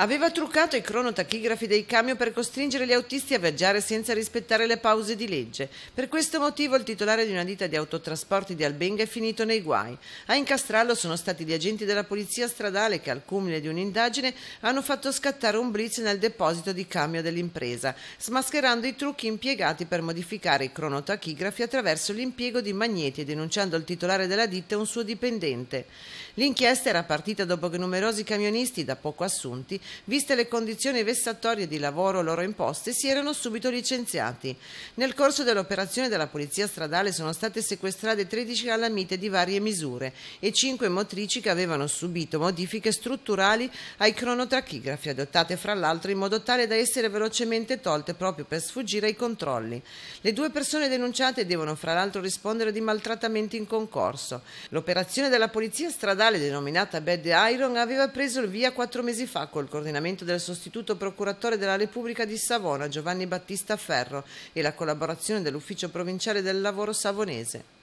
Aveva truccato i cronotachigrafi dei camion per costringere gli autisti a viaggiare senza rispettare le pause di legge. Per questo motivo il titolare di una ditta di autotrasporti di Albenga è finito nei guai. A incastrarlo sono stati gli agenti della polizia stradale che al culmine di un'indagine hanno fatto scattare un blitz nel deposito di camion dell'impresa, smascherando i trucchi impiegati per modificare i cronotachigrafi attraverso l'impiego di magneti e denunciando il titolare della ditta e un suo dipendente. L'inchiesta era partita dopo che numerosi camionisti da poco assunti Viste le condizioni vessatorie di lavoro loro imposte, si erano subito licenziati. Nel corso dell'operazione della Polizia Stradale sono state sequestrate 13 calamite di varie misure e 5 motrici che avevano subito modifiche strutturali ai cronotrachigrafi adottate fra l'altro in modo tale da essere velocemente tolte proprio per sfuggire ai controlli. Le due persone denunciate devono fra l'altro rispondere di maltrattamenti in concorso. L'operazione della Polizia Stradale denominata Bad Iron aveva preso il via quattro mesi fa col coordinamento del sostituto procuratore della Repubblica di Savona Giovanni Battista Ferro e la collaborazione dell'Ufficio Provinciale del Lavoro Savonese.